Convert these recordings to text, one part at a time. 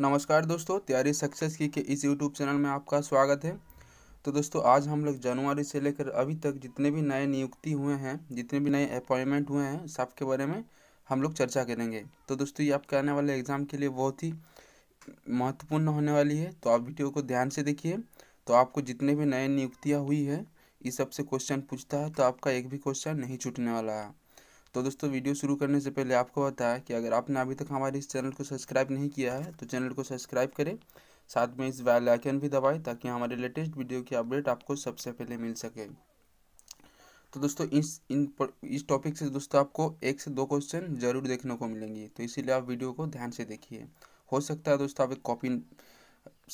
नमस्कार दोस्तों तैयारी सक्सेस की के इस यूट्यूब चैनल में आपका स्वागत है तो दोस्तों आज हम लोग जनवरी से लेकर अभी तक जितने भी नए नियुक्ति हुए हैं जितने भी नए अपॉइंटमेंट हुए हैं सबके बारे में हम लोग चर्चा करेंगे तो दोस्तों ये आपके आने वाले एग्ज़ाम के लिए बहुत ही महत्वपूर्ण होने वाली है तो आप वीडियो को ध्यान से देखिए तो आपको जितने भी नए नियुक्तियाँ हुई है इस सबसे क्वेश्चन पूछता है तो आपका एक भी क्वेश्चन नहीं छूटने वाला है तो दोस्तों वीडियो शुरू करने से पहले आपको बताया कि अगर आपने अभी तक हमारे इस चैनल को सब्सक्राइब नहीं किया है तो चैनल को सब्सक्राइब करें साथ में इस बेल आइकन भी दबाएं ताकि हमारे लेटेस्ट वीडियो की अपडेट आपको सबसे पहले मिल सके तो दोस्तों इस इन इस टॉपिक से दोस्तों आपको एक से दो क्वेश्चन जरूर देखने को मिलेंगे तो इसीलिए आप वीडियो को ध्यान से देखिए हो सकता है दोस्तों आप एक कॉपी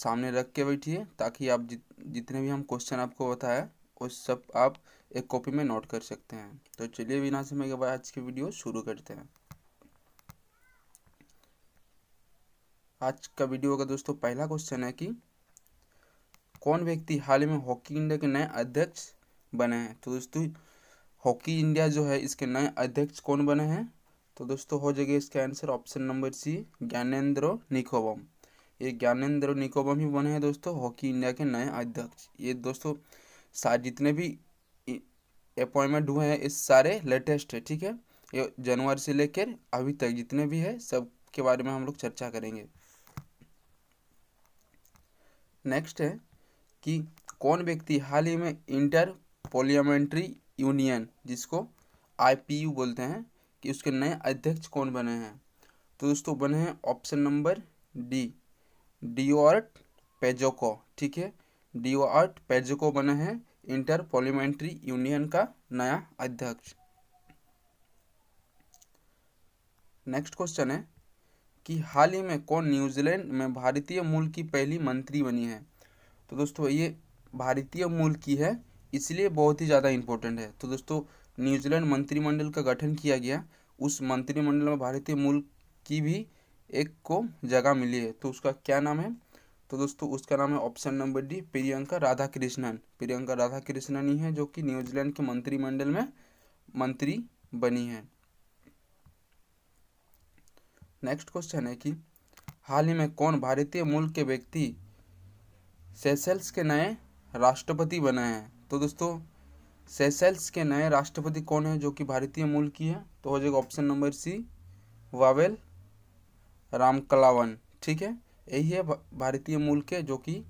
सामने रख के बैठिए ताकि आप जितने भी हम क्वेश्चन आपको बताया वो सब आप एक कॉपी में नोट कर सकते हैं तो चलिए बिना समय के बाद आज की वीडियो शुरू करते हैं आज का वीडियो का दोस्तों पहला क्वेश्चन है कि कौन व्यक्ति हाल ही में हॉकी इंडिया के नए अध्यक्ष बने हैं तो दोस्तों हॉकी इंडिया जो है इसके नए अध्यक्ष कौन बने हैं तो दोस्तों हो जाएगा इसका answer option number C Gyanendra Ningombam ये ज्ञानेन्द्र निकोबम ही बने हैं दोस्तों हॉकी इंडिया के नए अध्यक्ष ये दोस्तों जितने भी अपॉइंटमेंट हुए हैं इस सारे लेटेस्ट है ठीक है ये जनवरी से लेकर अभी तक जितने भी है सब के बारे में हम लोग चर्चा करेंगे नेक्स्ट है कि कौन व्यक्ति हाल ही में इंटर पोलियामेंट्री यूनियन जिसको आईपीयू बोलते हैं कि उसके नए अध्यक्ष कौन बने हैं तो दोस्तों बने हैं option number D Art Pejoko ठीक है आर्ट पेजोको बने हैं इंटर पॉलिमेंट्री यूनियन का नया अध्यक्ष नेक्स्ट क्वेश्चन है कि हाल ही में कौन न्यूजीलैंड में भारतीय मूल की पहली मंत्री बनी है तो दोस्तों ये भारतीय मूल की है इसलिए बहुत ही ज़्यादा इंपॉर्टेंट है तो दोस्तों न्यूजीलैंड मंत्रिमंडल का गठन किया गया उस मंत्रिमंडल में भारतीय मूल की भी एक को जगह मिली है तो उसका क्या नाम है तो दोस्तों उसका नाम है option number D Priyanka Radha Krishnan Priyanka Radha Krishnan ही है जो कि न्यूजीलैंड के मंत्रिमंडल में मंत्री बनी है नेक्स्ट क्वेश्चन है कि हाल ही में कौन भारतीय मूल के व्यक्ति सेसेल्स के नए राष्ट्रपति बने हैं तो दोस्तों सेसेल्स के नए राष्ट्रपति कौन है जो कि भारतीय मूल की है तो हो जाएगा option number C Wavel Ramkalawan ठीक है यही है भारतीय मूल के जो कि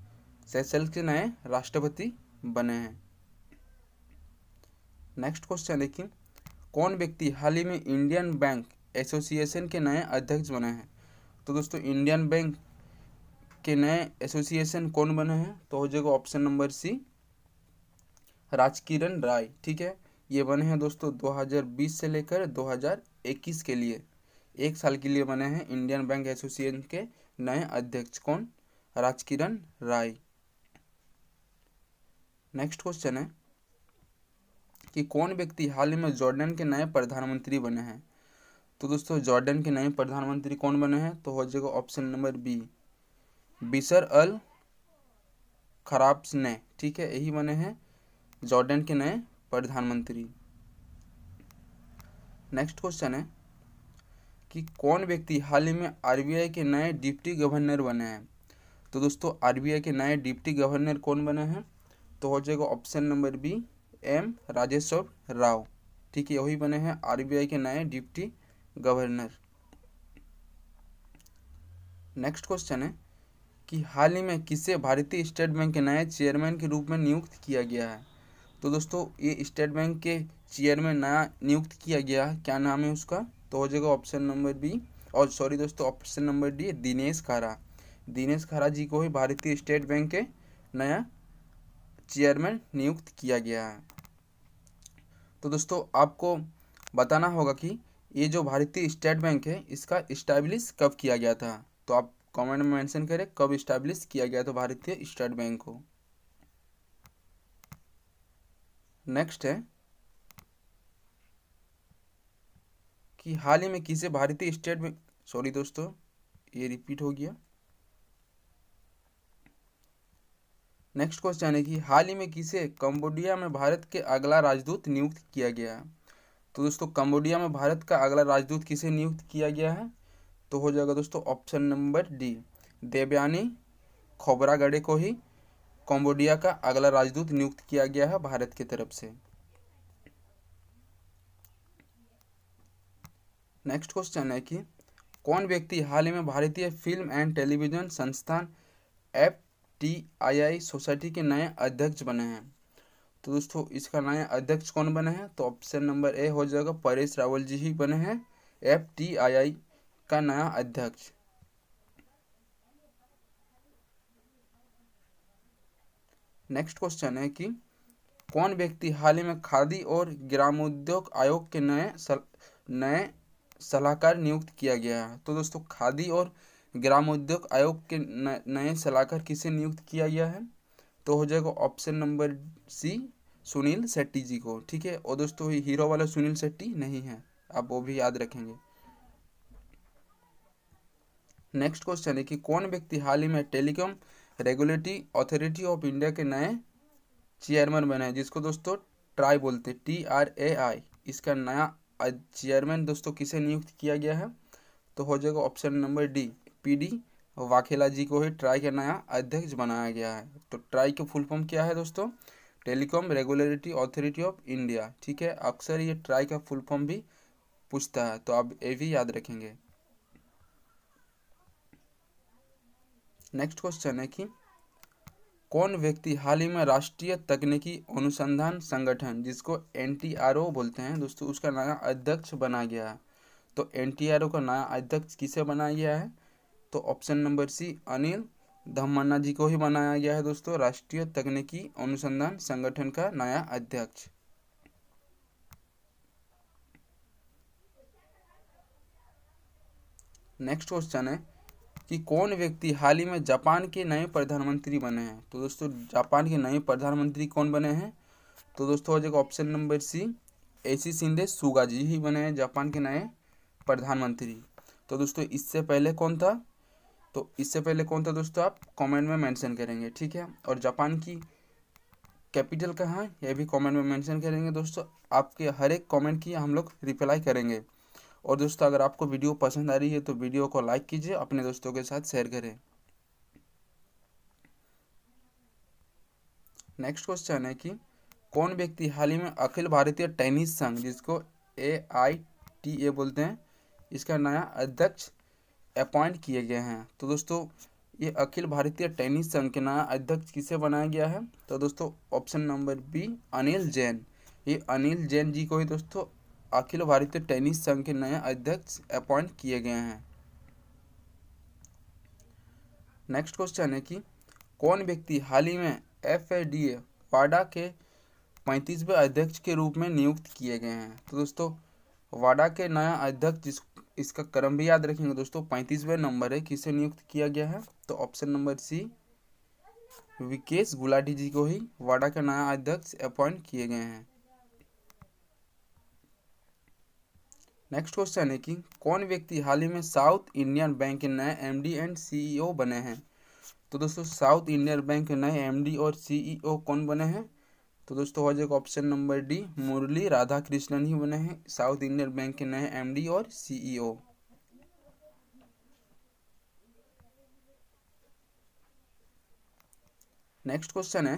सेशल के नए राष्ट्रपति बने हैं नेक्स्ट क्वेश्चन देखिए कौन व्यक्ति हाल ही में इंडियन बैंक एसोसिएशन के नए अध्यक्ष बने हैं तो दोस्तों इंडियन बैंक के नए एसोसिएशन कौन बने हैं तो हो जाएगा option number C Rajkiran Rai ठीक है ये बने हैं दोस्तों 2020 से लेकर 2021 के लिए एक साल के लिए बने हैं इंडियन बैंक एसोसिएशन के नए अध्यक्ष कौन राजकिरण राय नेक्स्ट क्वेश्चन है कि कौन व्यक्ति हाल ही में जॉर्डन के नए प्रधानमंत्री बने हैं तो दोस्तों जॉर्डन के नए प्रधानमंत्री कौन बने हैं तो हो जाएगा ऑप्शन नंबर बी बिसर अल खराब्स ने ठीक है यही बने हैं जॉर्डन के नए प्रधानमंत्री नेक्स्ट क्वेश्चन है कि कौन व्यक्ति हाल ही में आर के नए डिप्टी गवर्नर बने हैं तो दोस्तों आर के नए डिप्टी गवर्नर कौन बने हैं तो हो जाएगा option number B M Rajeshwar Rao ठीक है वही बने हैं आर के नए डिप्टी गवर्नर नेक्स्ट क्वेश्चन है कि हाल ही में किसे भारतीय स्टेट बैंक के नए चेयरमैन के रूप में नियुक्त किया गया है तो दोस्तों ये स्टेट बैंक के चेयरमैन नया नियुक्त किया गया है क्या नाम है उसका तो हो जाएगा ऑप्शन नंबर बी और सॉरी दोस्तों option number D Dinesh Khara Dinesh खारा जी को ही भारतीय स्टेट बैंक के नया चेयरमैन नियुक्त किया गया है तो दोस्तों आपको बताना होगा कि ये जो भारतीय स्टेट बैंक है इसका इस्टेब्लिश कब किया गया था तो आप कमेंट में मेंशन करें कब इस्टेब्लिश किया गया था भारतीय स्टेट बैंक को नेक्स्ट है कि हाल ही में किसे भारतीय स्टेट में सॉरी दोस्तों ये रिपीट हो गया नेक्स्ट क्वेश्चन है कि हाल ही में किसे कंबोडिया में भारत के अगला राजदूत नियुक्त किया गया है तो दोस्तों कंबोडिया में भारत का अगला राजदूत किसे नियुक्त किया गया है तो हो जाएगा दोस्तों option number D Devyani Khobragade को ही कंबोडिया का अगला राजदूत नियुक्त किया गया है भारत की तरफ से नेक्स्ट क्वेश्चन है कि कौन व्यक्ति हाल ही में भारतीय फिल्म एंड टेलीविजन संस्थान F T I I society के नए अध्यक्ष बने हैं तो दोस्तों इसका नया अध्यक्ष कौन बने हैं तो ऑप्शन नंबर ए हो जाएगा परेश रावल जी ही बने हैं एफ टी आई आई का नया अध्यक्ष नेक्स्ट क्वेश्चन है कि कौन व्यक्ति हाल ही में खादी और ग्रामोद्योग आयोग के नए नए सलाहकार नियुक्त किया गया है तो दोस्तों खादी और ग्रामोद्योग आयोग के नए सलाहकार किसे नियुक्त किया गया है तो हो जाएगा option number C Sunil Shetty ji को ठीक है और दोस्तों ही हीरो वाला सुनील शेट्टी नहीं है आप वो भी याद रखेंगे नेक्स्ट क्वेश्चन है कि कौन व्यक्ति हाल ही में telecom regulatory authority of India के नए चेयरमैन बने हैं जिसको दोस्तों ट्राई बोलते टी आर ए आई इसका नया चेयरमैन दोस्तों किसे नियुक्त किया गया है तो हो जाएगा option number D PD Vaghela ji को ही ट्राई का नया अध्यक्ष बनाया गया है तो ट्राई के फुल फॉर्म क्या है दोस्तों telecom regulatory authority of India ठीक है अक्सर ये ट्राई का फुल फॉर्म भी पूछता है तो आप ये भी याद रखेंगे नेक्स्ट क्वेश्चन है कि कौन व्यक्ति हाल ही में राष्ट्रीय तकनीकी अनुसंधान संगठन जिसको एन बोलते हैं दोस्तों उसका नया अध्यक्ष बना गया है तो एन का नया अध्यक्ष किसे बनाया गया है तो option number C Anil Dhasmana ji को ही बनाया गया है दोस्तों राष्ट्रीय तकनीकी अनुसंधान संगठन का नया अध्यक्ष नेक्स्ट क्वेश्चन है कि कौन व्यक्ति हाल ही में जापान के नए प्रधानमंत्री बने हैं तो दोस्तों जापान के नए प्रधानमंत्री कौन बने हैं तो दोस्तों हो जाएगा option number C Yoshihide Suga ji ही बने हैं जापान के नए प्रधानमंत्री तो दोस्तों इससे पहले कौन था तो इससे पहले कौन था दोस्तों आप कमेंट में मेंशन करेंगे ठीक है और जापान की कैपिटल कहाँ है यह भी कमेंट में मेंशन करेंगे दोस्तों आपके हर एक कमेंट की हम लोग रिप्लाई करेंगे और दोस्तों अगर आपको वीडियो पसंद आ रही है तो वीडियो को लाइक कीजिए अपने दोस्तों के साथ शेयर करें नेक्स्ट क्वेश्चन है कि कौन व्यक्ति हाल ही में अखिल भारतीय टेनिस संघ जिसको ए आई टी ए बोलते हैं इसका नया अध्यक्ष अपॉइंट किए गए हैं तो दोस्तों ये अखिल भारतीय टेनिस संघ के नया अध्यक्ष किसे बनाया गया है तो दोस्तों option number B Anil Jain ये अनिल जैन जी को ही दोस्तों अखिल भारतीय टेनिस संघ के नए अध्यक्ष अपॉइंट किए गए हैं नेक्स्ट क्वेश्चन है कि कौन व्यक्ति हाल ही में एफ ए डी ए वाडा के पैंतीसवें अध्यक्ष के रूप में नियुक्त किए गए हैं तो दोस्तों वाडा के नया अध्यक्ष जिस इसका क्रम भी याद रखेंगे दोस्तों पैंतीसवें नंबर है किसे नियुक्त किया गया है तो option number C Vikesh Gulati ji को ही वाडा के नया अध्यक्ष अपॉइंट किए गए हैं नेक्स्ट क्वेश्चन है कि कौन व्यक्ति हाल ही में साउथ इंडियन बैंक के नए एमडी एंड सीईओ बने हैं तो दोस्तों साउथ इंडियन बैंक के नए एमडी और सीईओ e कौन बने हैं तो दोस्तों हो जाएगा option number D Murali Radha Krishnan ही बने हैं साउथ इंडियन बैंक के नए एमडी और सीईओ e नेक्स्ट क्वेश्चन है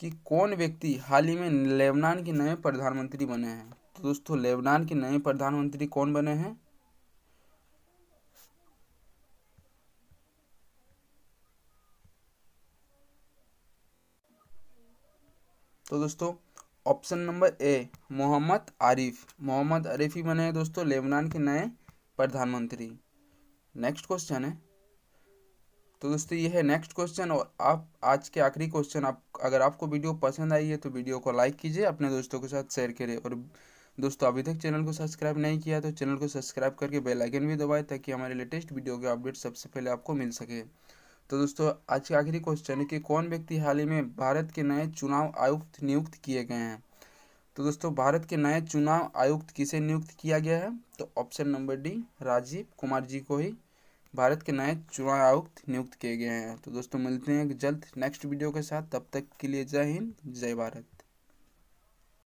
कि कौन व्यक्ति हाल ही में लेबनान के नए प्रधानमंत्री बने हैं दोस्तों लेबनान के नए प्रधानमंत्री कौन बने हैं तो दोस्तों option number A Mohammad Arif Mohammad Arif ही बने हैं दोस्तों लेबनान के नए प्रधानमंत्री नेक्स्ट क्वेश्चन है तो दोस्तों ये है नेक्स्ट क्वेश्चन और आप आज के आखिरी क्वेश्चन आप अगर आपको वीडियो पसंद आई है तो वीडियो को लाइक कीजिए अपने दोस्तों के साथ शेयर करिए और दोस्तों अभी तक चैनल को सब्सक्राइब नहीं किया तो चैनल को सब्सक्राइब करके बेल आइकन भी दबाएं ताकि हमारे लेटेस्ट वीडियो के अपडेट सबसे पहले आपको मिल सके तो दोस्तों आज का आखिरी क्वेश्चन है कि कौन व्यक्ति हाल ही में भारत के नए चुनाव आयुक्त नियुक्त किए गए हैं तो दोस्तों भारत के नए चुनाव आयुक्त किसे नियुक्त किया गया है तो option number D Rajiv Kumar ji को ही भारत के नए चुनाव आयुक्त नियुक्त किए गए हैं तो दोस्तों मिलते हैं जल्द नेक्स्ट वीडियो के साथ तब तक के लिए जय हिंद जय भारत